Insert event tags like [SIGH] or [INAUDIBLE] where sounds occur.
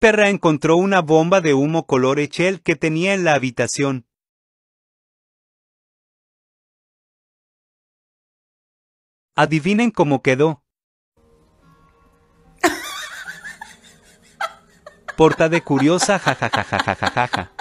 Perra encontró una bomba de humo color echel que tenía en la habitación. Adivinen cómo quedó. [LAUGHS] Porta de curiosa jajajajajaja.